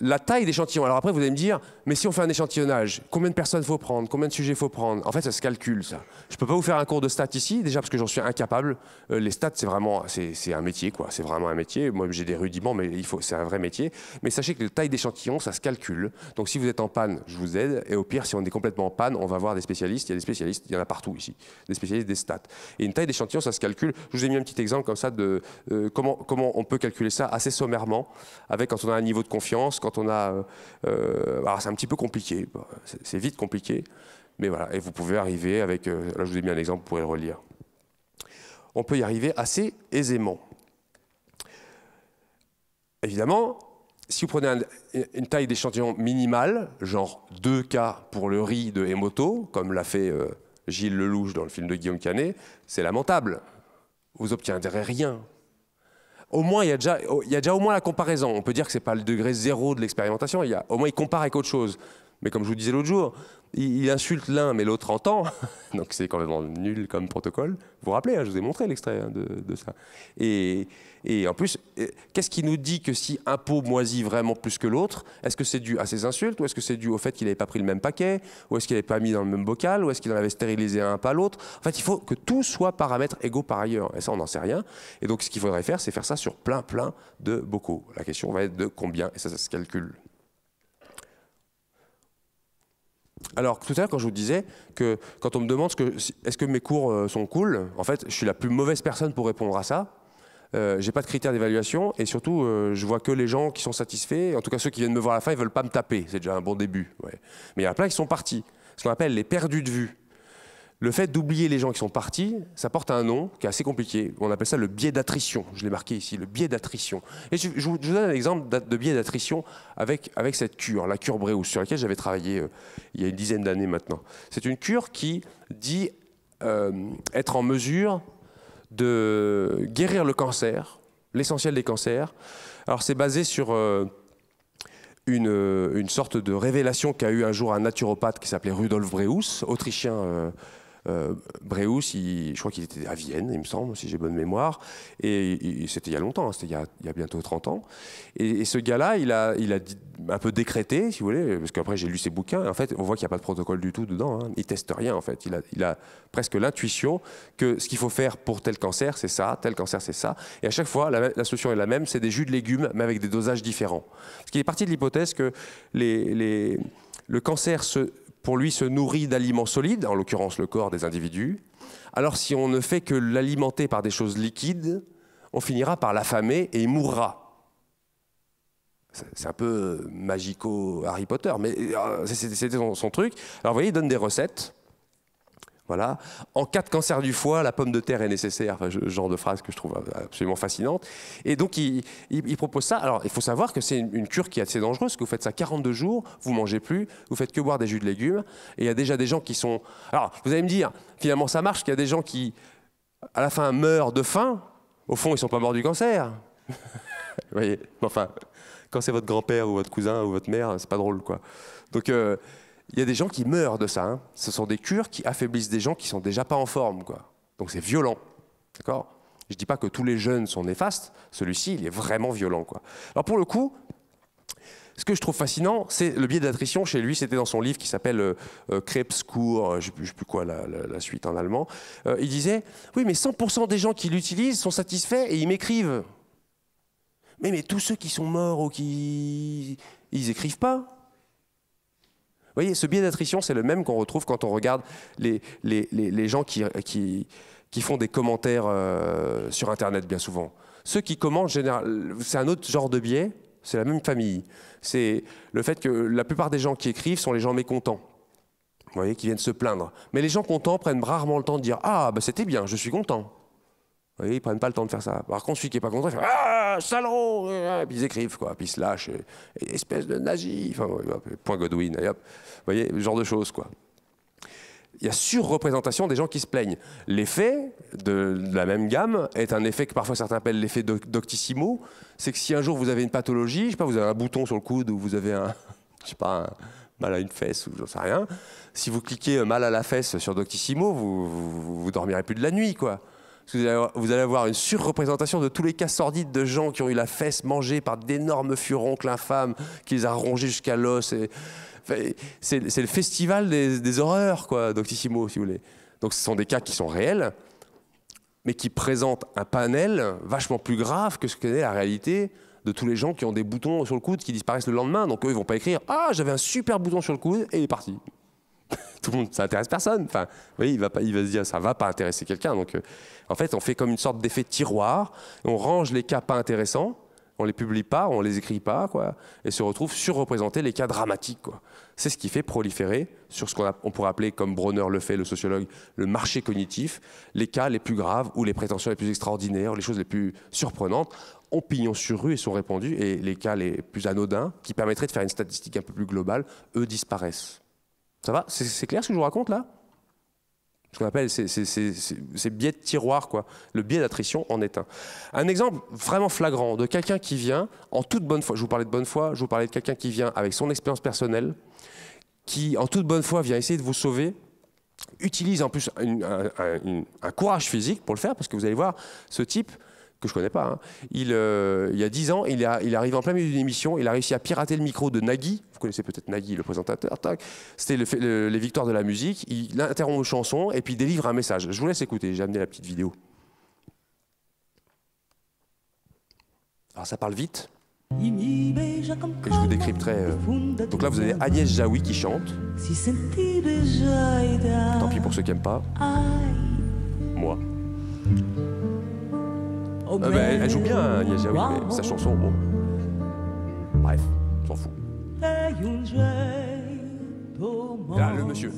la taille d'échantillon. Alors après, vous allez me dire, mais si on fait un échantillonnage, combien de personnes faut prendre, combien de sujets faut prendre En fait, ça se calcule, ça. Je peux pas vous faire un cours de stats ici, déjà parce que j'en suis incapable. Euh, les stats, c'est vraiment, c'est un métier, quoi. C'est vraiment un métier. Moi, j'ai des rudiments, mais il faut, c'est un vrai métier. Mais sachez que la taille d'échantillon, ça se calcule. Donc, si vous êtes en panne, je vous aide. Et au pire, si on est complètement en panne, on va voir des spécialistes. Il y a des spécialistes, il y en a partout ici. Des spécialistes des stats. Et une taille d'échantillon, ça se calcule. Je vous ai mis un petit exemple comme ça de euh, comment, comment on peut calculer ça assez sommairement, avec quand on a un niveau de confiance, quand on a. Euh, alors, un petit peu compliqué. C'est vite compliqué, mais voilà. Et vous pouvez arriver avec. Euh, là, je vous ai mis un exemple, vous pourrez le relire. On peut y arriver assez aisément. Évidemment, si vous prenez une taille d'échantillon minimale, genre 2 k pour le riz de Emoto, comme l'a fait euh, Gilles Lelouch dans le film de Guillaume Canet, c'est lamentable. Vous n'obtiendrez rien au moins, il y, a déjà, il déjà au moins la comparaison. On peut dire que ce n'est pas le degré zéro de l'expérimentation, il y a, au moins il compare avec autre chose. Mais comme je vous disais l'autre jour, il, insulte l'un mais l'autre entend, donc c'est même nul comme protocole. Vous vous rappelez, hein, je vous ai montré l'extrait hein, de, ça. Et, en plus, euh, qu'est-ce qui nous dit que si un pot moisit vraiment plus que l'autre, est-ce que c'est dû à ses insultes, ou est-ce que c'est dû au fait qu'il n'avait pas pris le même paquet, ou est-ce qu'il n'avait pas mis dans le même bocal, ou est-ce qu'il en avait stérilisé un, pas l'autre En fait, il faut que tout soit paramètre égaux par ailleurs, et ça on n'en sait rien. Et donc ce qu'il faudrait faire, c'est faire ça sur plein, plein de bocaux. La question va être de combien, et ça, ça se calcule. Alors tout à l'heure, quand je vous disais que quand on me demande est-ce que mes cours euh, sont cool, en fait, je suis la plus mauvaise personne pour répondre à ça. Euh, j'ai pas de critères d'évaluation et surtout, euh, je vois que les gens qui sont satisfaits. En tout cas, ceux qui viennent me voir à la fin, ils veulent pas me taper. C'est déjà un bon début. Mais il y en a plein qui sont partis. Ce qu'on appelle les perdus de vue. Le fait d'oublier les gens qui sont partis, ça porte un nom qui est assez compliqué. On appelle ça le biais d'attrition. Je l'ai marqué ici, le biais d'attrition. Et je, vous donne un exemple de biais d'attrition avec, avec cette cure, la cure Breus, sur laquelle j'avais travaillé euh, il y a une dizaine d'années maintenant. C'est une cure qui dit euh, être en mesure de guérir le cancer, l'essentiel des cancers. Alors c'est basé sur... Euh, une, sorte de révélation qu'a eu un jour un naturopathe qui s'appelait Rudolf Breus, autrichien euh, Breus, je crois qu'il était à Vienne, il me semble, si j'ai bonne mémoire. Et, c'était il y a longtemps, hein, c'était il, y a, bientôt 30 ans. Et, ce gars-là, il a, il a un peu décrété, si vous voulez, parce qu'après j'ai lu ses bouquins. en fait, on voit qu'il n'y a pas de protocole du tout dedans. Hein. Il teste rien, en fait. Il a, presque l'intuition que ce qu'il faut faire pour tel cancer, c'est ça, tel cancer, c'est ça. Et à chaque fois, la, solution est la même c'est des jus de légumes, mais avec des dosages différents. ce qui est parti de l'hypothèse que le cancer se pour lui, se nourrit d'aliments solides, en l'occurrence le corps des individus. Alors si on ne fait que l'alimenter par des choses liquides, on finira par l'affamer et il mourra. C'est un peu magico Harry Potter, mais euh, c'était son, son, truc. Alors vous voyez, il donne des recettes. Voilà. En cas de cancer du foie, la pomme de terre est nécessaire. ce genre de phrase que je trouve euh, absolument fascinante. Et donc, il, propose ça. Alors, il faut savoir que c'est une, cure qui est assez dangereuse, parce que vous faites ça 42 jours, vous mangez plus, vous faites que boire des jus de légumes. Et il y a déjà des gens qui sont. Alors, vous allez me dire, finalement, ça marche, qu'il y a des gens qui, à la fin, meurent de faim. Au fond, ils ne sont pas morts du cancer. vous voyez Enfin, quand c'est votre grand-père ou votre cousin ou votre mère, c'est pas drôle, quoi. Donc. Euh, il y a des gens qui meurent de ça. Hein. Ce sont des cures qui affaiblissent des gens qui sont déjà pas en forme. Quoi. Donc c'est violent. D'accord Je ne dis pas que tous les jeunes sont néfastes. Celui-ci, il est vraiment violent. Quoi. Alors pour le coup, ce que je trouve fascinant, c'est le biais d'attrition. Chez lui, c'était dans son livre qui s'appelle euh, euh, euh je ne sais plus quoi la, suite en allemand. Euh, il disait Oui, mais 100% des gens qui l'utilisent sont satisfaits et ils m'écrivent. Mais, mais tous ceux qui sont morts ou qui. Ils n'écrivent pas. Vous voyez, ce biais d'attrition, c'est le même qu'on retrouve quand on regarde les, les, les, les gens qui, qui, qui, font des commentaires euh, sur Internet, bien souvent. Ceux qui commentent, c'est un autre genre de biais, c'est la même famille. C'est le fait que la plupart des gens qui écrivent sont les gens mécontents. Vous voyez, qui viennent se plaindre. Mais les gens contents prennent rarement le temps de dire Ah, bah, c'était bien, je suis content. Vous voyez, ils prennent pas le temps de faire ça. Par contre, celui qui n'est pas content, il fait Ah ah, Salon, Et euh, puis ils écrivent, quoi. Puis ils se lâchent, euh, espèce de nazi, enfin, point Godwin, et Vous voyez, ce genre de choses, quoi. Il y a surreprésentation des gens qui se plaignent. L'effet de, la même gamme est un effet que parfois certains appellent l'effet doctissimo. C'est que si un jour vous avez une pathologie, je sais pas, vous avez un bouton sur le coude ou vous avez un, je sais pas, mal à une fesse ou j'en sais rien. Si vous cliquez euh, mal à la fesse sur Doctissimo, vous, vous, vous dormirez plus de la nuit, quoi vous allez avoir une surreprésentation de tous les cas sordides de gens qui ont eu la fesse mangée par d'énormes furoncles infâmes qui les a rongés jusqu'à l'os. c'est le festival des, horreurs, quoi, Doctissimo, si vous voulez. Donc ce sont des cas qui sont réels, mais qui présentent un panel vachement plus grave que ce qu'est la réalité de tous les gens qui ont des boutons sur le coude qui disparaissent le lendemain. Donc eux, ils vont pas écrire « Ah, j'avais un super bouton sur le coude et il est parti » tout le monde, ça intéresse personne. Enfin, il va, il va se dire, ça va pas intéresser quelqu'un. Donc, euh, en fait, on fait comme une sorte d'effet tiroir. On range les cas pas intéressants, on les publie pas, on les écrit pas, quoi, et se retrouve surreprésenté les cas dramatiques, C'est ce qui fait proliférer sur ce qu'on pourrait appeler, comme Bronner le fait, le sociologue, le marché cognitif, les cas les plus graves ou les prétentions les plus extraordinaires, les choses les plus surprenantes ont pignon sur rue et sont répandus, et les cas les plus anodins, qui permettraient de faire une statistique un peu plus globale, eux disparaissent. Ça va C'est clair ce que je vous raconte là ce qu'on appelle ces, biais de tiroir, quoi. Le biais d'attrition en est un. Un exemple vraiment flagrant de quelqu'un qui vient en toute bonne foi. Je vous parlais de bonne foi, je vous parlais de quelqu'un qui vient avec son expérience personnelle, qui en toute bonne foi vient essayer de vous sauver, utilise en plus un, courage physique pour le faire, parce que vous allez voir, ce type, je connais pas. Hein. Euh, il, y a dix ans, il, il arrive en plein milieu d'une émission, il a réussi à pirater le micro de Nagui. Vous connaissez peut-être Nagui, le présentateur. C'était les victoires de la musique. Il interrompt une chanson et puis délivre un message. Je vous laisse écouter, j'ai amené la petite vidéo. Alors ça parle vite. Et je vous décrypterai. Euh. Donc là, vous avez Agnès Jaoui qui chante. Tant pis pour ceux qui n'aiment pas. Moi. Ah ben, elle joue bien, hein, sa chanson, Bref, s'en fout. Là, le monsieur.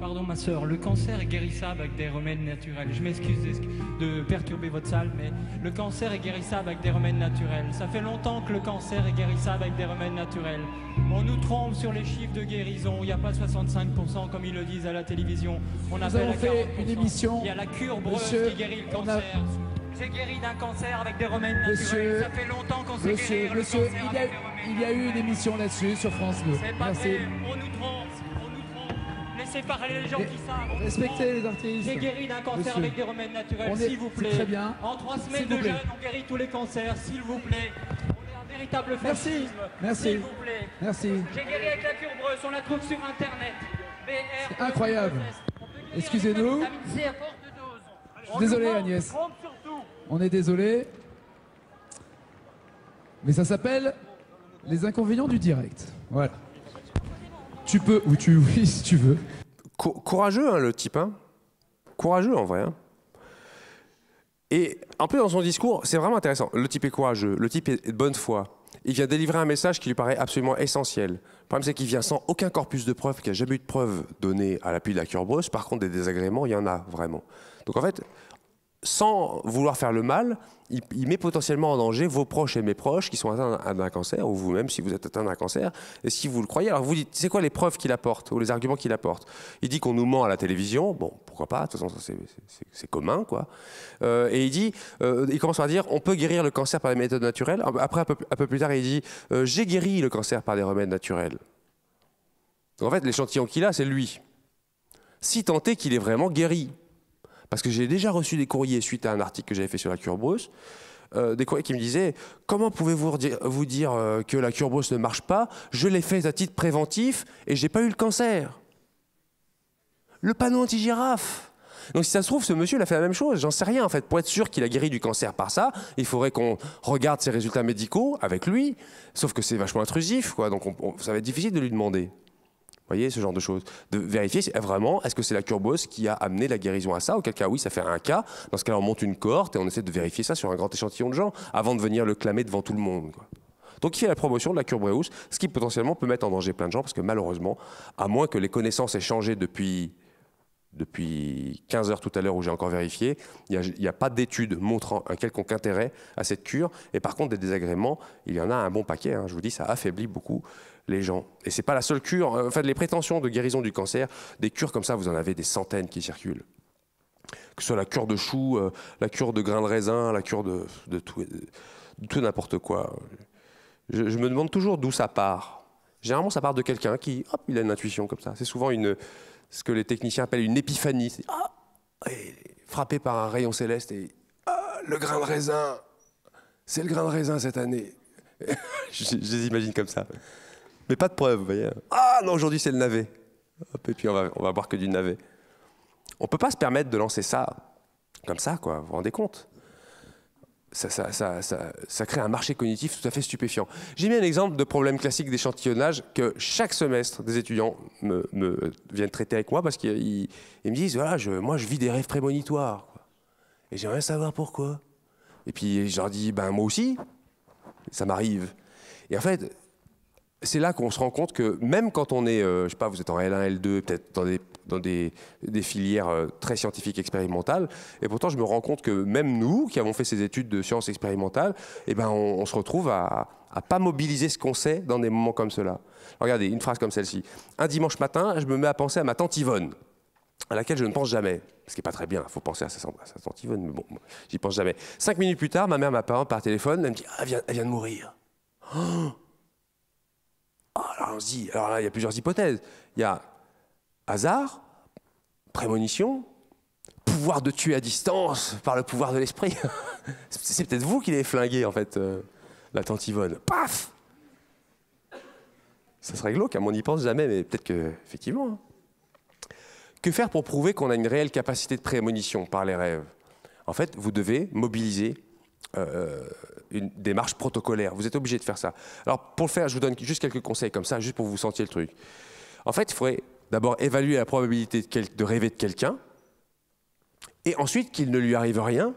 Pardon, ma soeur, le cancer est guérissable avec des remèdes naturels. Je m'excuse de perturber votre salle, mais le cancer est guérissable avec des remèdes naturels. Ça fait longtemps que le cancer est guérissable avec des remèdes naturels. On nous trompe sur les chiffres de guérison. Il n'y a pas 65% comme ils le disent à la télévision. On nous avons fait une émission. Il y a la cure Monsieur, qui guérit le cancer. C'est J'ai guéri d'un cancer avec des remèdes naturels. Ça fait longtemps qu'on s'est guéri il, y a, il y a eu une émission là-dessus sur France 2. On nous trompe. On nous trompe. Laissez parler les gens qui savent. Respectez les artistes. J'ai guéri d'un cancer avec des remèdes naturels, s'il vous plaît. En trois semaines de jeûne, on guérit tous les cancers, s'il vous plaît. Merci, Merci. Merci. J'ai guéri avec la cure on la trouve sur internet. E C'est Incroyable. Excusez-nous. désolé Agnès. On est désolé. Mais ça s'appelle les inconvénients du direct. Voilà. Tu peux, ou tu, oui, si tu veux. courageux, hein, le type. Hein. Courageux, en vrai. Hein. Et un peu dans son discours, c'est vraiment intéressant. Le type est courageux, le type est de bonne foi. Il vient délivrer un message qui lui paraît absolument essentiel. Le problème, c'est qu'il vient sans aucun corpus de preuves, qu'il n'y a jamais eu de preuves données à l'appui de la cure Par contre, des désagréments, il y en a vraiment. Donc en fait, sans vouloir faire le mal, il, met potentiellement en danger vos proches et mes proches qui sont atteints d'un cancer, ou vous-même si vous êtes atteint d'un cancer, et si vous le croyez. Alors vous dites, c'est quoi les preuves qu'il apporte, ou les arguments qu'il apporte Il dit qu'on nous ment à la télévision, bon, pourquoi pas, de toute façon c'est commun, quoi. Euh, et il dit, euh, il commence par dire, on peut guérir le cancer par des méthodes naturelles. Ah, après, un peu, plus tard, il dit, euh, j'ai guéri le cancer par des remèdes naturels. en fait, l'échantillon qu'il a, c'est lui. Si tant est qu'il est vraiment guéri. Parce que j'ai déjà reçu des courriers suite à un article que j'avais fait sur la cure brousse. Euh, des courriers qui me disaient comment pouvez-vous vous dire euh, que la cure brousse ne marche pas Je l'ai fait à titre préventif et j'ai pas eu le cancer. Le panneau anti-girafe. Donc si ça se trouve, ce monsieur, a fait la même chose. J'en sais rien en fait. Pour être sûr qu'il a guéri du cancer par ça, il faudrait qu'on regarde ses résultats médicaux avec lui. Sauf que c'est vachement intrusif, quoi. Donc ça va être difficile de lui demander voyez, ce genre de choses. De vérifier eh, vraiment, est-ce que c'est la curbose qui a amené la guérison à ça Auquel cas, oui, ça fait un cas. Dans ce cas-là, on monte une cohorte et on essaie de vérifier ça sur un grand échantillon de gens avant de venir le clamer devant tout le monde. Donc il y a la promotion de la curbreuse, ce qui potentiellement peut mettre en danger plein de gens, parce que malheureusement, à moins que les connaissances aient changé depuis, depuis 15 heures tout à l'heure où j'ai encore vérifié, il n'y a, pas d'études montrant un quelconque intérêt à cette cure. Et par contre, des désagréments, il y en a un bon paquet. Hein. je vous dis, ça affaiblit beaucoup les gens. Et c'est pas la seule cure, euh, en fait les prétentions de guérison du cancer, des cures comme ça, vous en avez des centaines qui circulent. Que ce soit la cure de chou, euh, la cure de grain de raisin, la cure de, euh, tout, n'importe quoi. Je, me demande toujours d'où ça part. Généralement, ça part de quelqu'un qui, hop, il a une intuition comme ça. C'est souvent une, ce que les techniciens appellent une épiphanie. Ah, frappé par un rayon céleste et ah, le grain de raisin, c'est le grain de raisin cette année. je, je les imagine comme ça mais pas de preuve. Vous voyez. Ah non, aujourd'hui c'est le navet. et puis on va, on va boire que du navet. On peut pas se permettre de lancer ça comme ça, quoi. Vous vous rendez compte ça, ça, ça, ça, crée un marché cognitif tout à fait stupéfiant. J'ai mis un exemple de problème classique d'échantillonnage que chaque semestre, des étudiants me, me viennent traiter avec moi parce qu'ils me disent voilà, je, moi je vis des rêves prémonitoires. Quoi. Et j'aimerais savoir pourquoi. Et puis je leur dis ben moi aussi, ça m'arrive. Et en fait, c'est là qu'on se rend compte que même quand on est, euh, je sais pas, vous êtes en L1, L2, peut-être dans des, dans des, filières euh, très scientifiques expérimentales, et pourtant je me rends compte que même nous, qui avons fait ces études de sciences expérimentales, eh ben, on, se retrouve à, ne pas mobiliser ce qu'on sait dans des moments comme cela. Regardez, une phrase comme celle-ci. Un dimanche matin, je me mets à penser à ma tante Yvonne, à laquelle je ne pense jamais. Ce qui n'est pas très bien, il faut penser à sa, tante Yvonne, mais bon, j'y pense jamais. Cinq minutes plus tard, ma mère m'appelle par téléphone, elle me dit ah, elle, vient, de mourir. Oh on se dit, alors là, il y a plusieurs hypothèses. Il y a hasard, prémonition, pouvoir de tuer à distance par le pouvoir de l'esprit. C'est peut-être vous qui l'avez flingué, en fait, euh, la tante Yvonne. Paf Ça serait glauque, on n'y pense jamais, mais peut-être que, effectivement. Hein. Que faire pour prouver qu'on a une réelle capacité de prémonition par les rêves En fait, vous devez mobiliser euh, une démarche protocolaire. Vous êtes obligé de faire ça. Alors pour le faire, je vous donne juste quelques conseils comme ça, juste pour vous sentir le truc. En fait, il faudrait d'abord évaluer la probabilité de, rêver de quelqu'un, et ensuite qu'il ne lui arrive rien,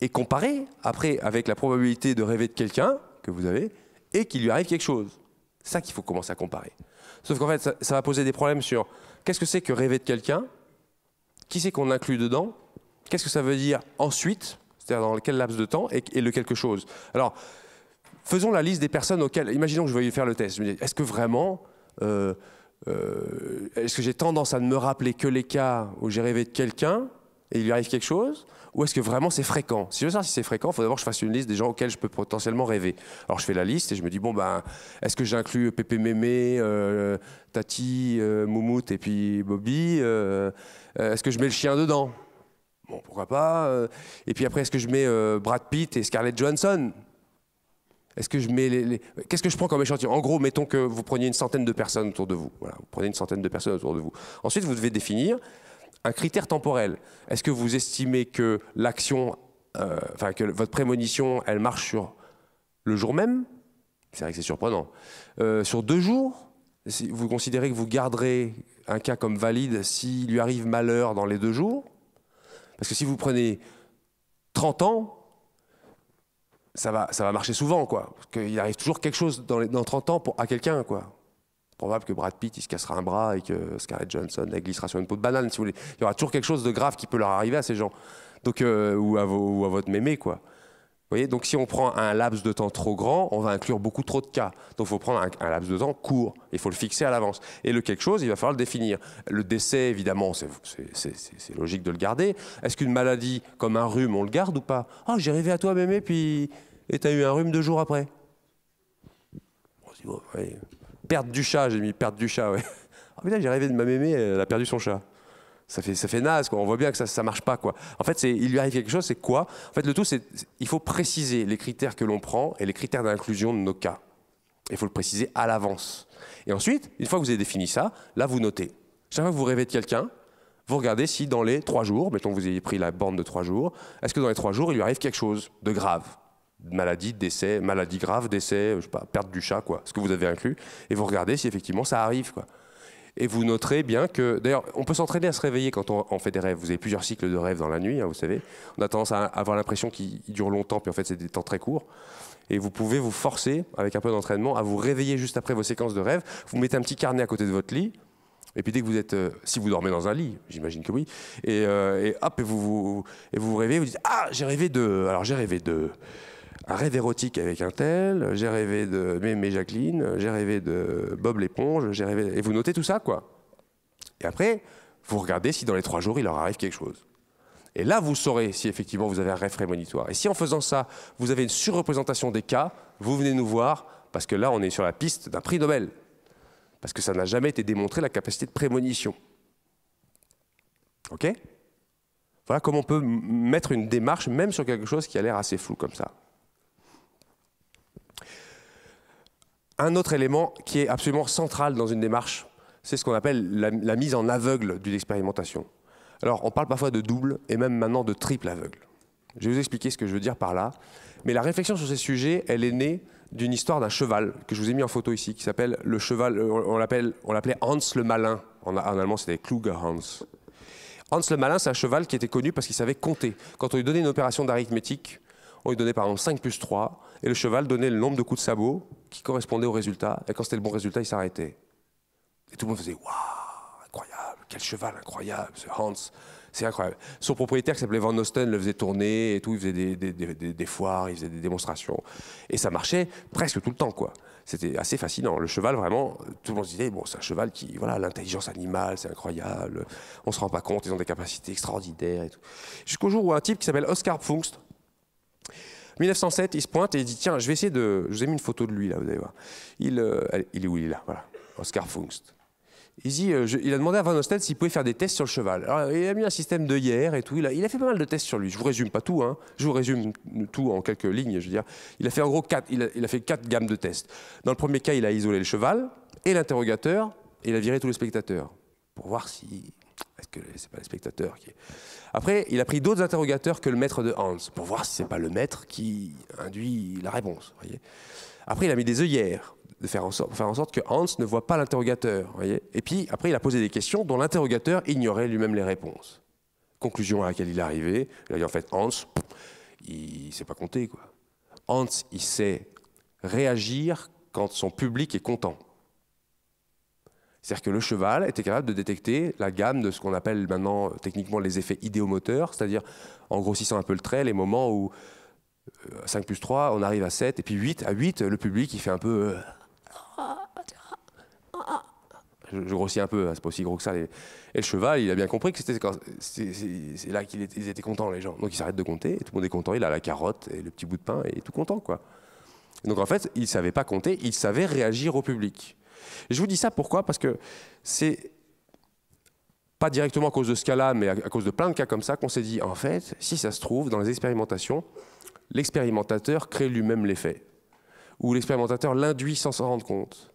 et comparer après avec la probabilité de rêver de quelqu'un que vous avez, et qu'il lui arrive quelque chose. C'est ça qu'il faut commencer à comparer. Sauf qu'en fait, ça, ça va poser des problèmes sur qu'est-ce que c'est que rêver de quelqu'un, qui c'est qu'on inclut dedans, qu'est-ce que ça veut dire ensuite, c'est-à-dire dans quel laps de temps et, le quelque chose. Alors, faisons la liste des personnes auxquelles, imaginons que je veuille faire le test. Je me dis, est-ce que vraiment, euh, euh, est-ce que j'ai tendance à ne me rappeler que les cas où j'ai rêvé de quelqu'un et il lui arrive quelque chose ou est-ce que vraiment c'est fréquent Si je veux savoir si c'est fréquent, il faut d'abord que je fasse une liste des gens auxquels je peux potentiellement rêver. Alors je fais la liste et je me dis, bon, ben, est-ce que j'inclus Pépé Mémé, euh, Tati, Moumout et puis Bobby Est-ce que je mets le chien dedans Bon, pourquoi pas euh. Et puis après, est-ce que je mets euh, Brad Pitt et Scarlett Johansson Est-ce que je mets les, Qu'est-ce que je prends comme échantillon En gros, mettons que vous preniez une centaine de personnes autour de vous. Voilà, vous prenez une centaine de personnes autour de vous. Ensuite, vous devez définir un critère temporel. Est-ce que vous estimez que l'action, euh, enfin que votre prémonition, elle marche sur le jour même C'est vrai que c'est surprenant. sur deux jours Vous considérez que vous garderez un cas comme valide s'il lui arrive malheur dans les deux jours parce que si vous prenez 30 ans, ça va, ça va marcher souvent, quoi. Parce qu'il arrive toujours quelque chose dans, 30 ans pour, à quelqu'un, quoi. Probable que Brad Pitt, se cassera un bras et que Scarlett Johnson, glissera sur une peau de banane, si vous voulez. Il y aura toujours quelque chose de grave qui peut leur arriver à ces gens. Donc, euh, ou, à à votre mémé, quoi. Donc si on prend un laps de temps trop grand, on va inclure beaucoup trop de cas. Donc il faut prendre un, laps de temps court, il faut le fixer à l'avance. Et le quelque chose, il va falloir le définir. Le décès, évidemment, c'est logique de le garder. Est-ce qu'une maladie comme un rhume, on le garde ou pas Ah, j'ai rêvé à toi, mémé, puis et as eu un rhume deux jours après. Perte du chat, j'ai mis perte du chat, ouais. Ah oh, putain, j'ai rêvé de ma mémé, elle a perdu son chat ça fait, ça fait naze, quoi. on voit bien que ça ne marche pas. Quoi. En fait, il lui arrive quelque chose, c'est quoi En fait, le tout, c'est il faut préciser les critères que l'on prend et les critères d'inclusion de nos cas. Il faut le préciser à l'avance. Et ensuite, une fois que vous avez défini ça, là, vous notez. Chaque fois que vous rêvez de quelqu'un, vous regardez si dans les trois jours, mettons que vous ayez pris la bande de trois jours, est-ce que dans les trois jours, il lui arrive quelque chose de grave Maladie, décès, maladie grave, décès, je sais pas, perte du chat, quoi, ce que vous avez inclus. Et vous regardez si effectivement ça arrive. Quoi. Et vous noterez bien que, d'ailleurs, on peut s'entraîner à se réveiller quand on, fait des rêves. Vous avez plusieurs cycles de rêves dans la nuit, hein, vous savez. On a tendance à avoir l'impression qu'ils durent longtemps, puis en fait, c'est des temps très courts. Et vous pouvez vous forcer, avec un peu d'entraînement, à vous réveiller juste après vos séquences de rêves. Vous mettez un petit carnet à côté de votre lit. Et puis dès que vous êtes, euh, si vous dormez dans un lit, j'imagine que oui, et, euh, et hop, et vous vous, et vous, vous réveillez, vous dites ah j'ai rêvé de, alors j'ai rêvé de, un rêve érotique avec un tel, j'ai rêvé de Mémé Jacqueline, j'ai rêvé de Bob l'éponge, j'ai rêvé. Et vous notez tout ça, quoi. Et après, vous regardez si dans les trois jours, il leur arrive quelque chose. Et là, vous saurez si effectivement vous avez un rêve prémonitoire. Et si en faisant ça, vous avez une surreprésentation des cas, vous venez nous voir, parce que là, on est sur la piste d'un prix Nobel. Parce que ça n'a jamais été démontré la capacité de prémonition. OK Voilà comment on peut mettre une démarche, même sur quelque chose qui a l'air assez flou comme ça. un autre élément qui est absolument central dans une démarche, c'est ce qu'on appelle la, mise en aveugle d'une expérimentation. Alors, on parle parfois de double et même maintenant de triple aveugle. Je vais vous expliquer ce que je veux dire par là. Mais la réflexion sur ces sujets, elle est née d'une histoire d'un cheval que je vous ai mis en photo ici, qui s'appelle le cheval, euh, on l'appelait Hans le Malin. En, en allemand, c'était Kluger Hans. Hans le Malin, c'est un cheval qui était connu parce qu'il savait compter. Quand on lui donnait une opération d'arithmétique, on lui donnait par exemple 5 plus 3, et le cheval donnait le nombre de coups de sabot qui correspondait au résultat, et quand c'était le bon résultat, il s'arrêtait. Et tout le monde faisait Waouh, incroyable, quel cheval incroyable, ce Hans, c'est incroyable. Son propriétaire qui s'appelait Van Osten le faisait tourner et tout, il faisait des, foires, il faisait des démonstrations, et ça marchait presque tout le temps, quoi. C'était assez fascinant. Le cheval, vraiment, tout le monde se disait Bon, c'est un cheval qui, voilà, l'intelligence animale, c'est incroyable, on ne se rend pas compte, ils ont des capacités extraordinaires et tout. Jusqu'au jour où un type qui s'appelle Oscar Pfungst, 1907, il se pointe et il dit Tiens, je vais essayer de. Je vous ai mis une photo de lui, là, vous allez voir. Il, euh, il est où Il est là, voilà. Oscar Fungst. Il, euh, il a demandé à Van Osten s'il pouvait faire des tests sur le cheval. Alors, il a mis un système de hier et tout. Il a, fait pas mal de tests sur lui. Je vous résume pas tout, hein. Je vous résume tout en quelques lignes, je veux dire. Il a fait en gros quatre, il a, il a fait quatre gammes de tests. Dans le premier cas, il a isolé le cheval et l'interrogateur et il a viré tous les spectateurs pour voir si que c'est pas les spectateurs qui Après, il a pris d'autres interrogateurs que le maître de Hans pour voir si c'est pas le maître qui induit la réponse. Après, il a mis des œillères de faire en sorte, pour faire en sorte que Hans ne voit pas l'interrogateur. Et puis, après, il a posé des questions dont l'interrogateur ignorait lui-même les réponses. Conclusion à laquelle il est arrivé, il a dit en fait, Hans, il ne sait pas compter. Quoi. Hans, il sait réagir quand son public est content. C'est-à-dire que le cheval était capable de détecter la gamme de ce qu'on appelle maintenant euh, techniquement les effets idéomoteurs, c'est-à-dire en grossissant un peu le trait, les moments où 5 euh, plus 3, on arrive à 7, et puis 8, à 8, le public, il fait un peu... Euh, je, grossis un peu, hein, c'est pas aussi gros que ça. Et le cheval, il a bien compris que c'était c'est là qu'ils étaient, contents, les gens. Donc il s'arrête de compter, et tout le monde est content, il a la carotte et le petit bout de pain, et il est tout content, quoi. donc en fait, il savait pas compter, il savait réagir au public je vous dis ça pourquoi Parce que c'est pas directement à cause de ce cas-là, mais à, cause de plein de cas comme ça qu'on s'est dit, en fait, si ça se trouve, dans les expérimentations, l'expérimentateur crée lui-même l'effet, ou l'expérimentateur l'induit sans s'en rendre compte.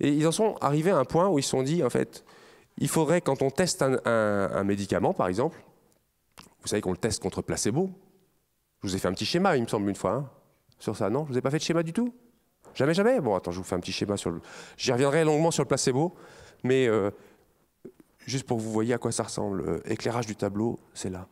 Et ils en sont arrivés à un point où ils se sont dit, en fait, il faudrait, quand on teste un, médicament, par exemple, vous savez qu'on le teste contre placebo. Je vous ai fait un petit schéma, il me semble, une fois, hein. sur ça, non Je vous ai pas fait de schéma du tout Jamais, jamais Bon, attends, je vous fais un petit schéma sur le. J'y reviendrai longuement sur le placebo, mais euh, juste pour que vous voyez à quoi ça ressemble. Euh, éclairage du tableau, c'est là.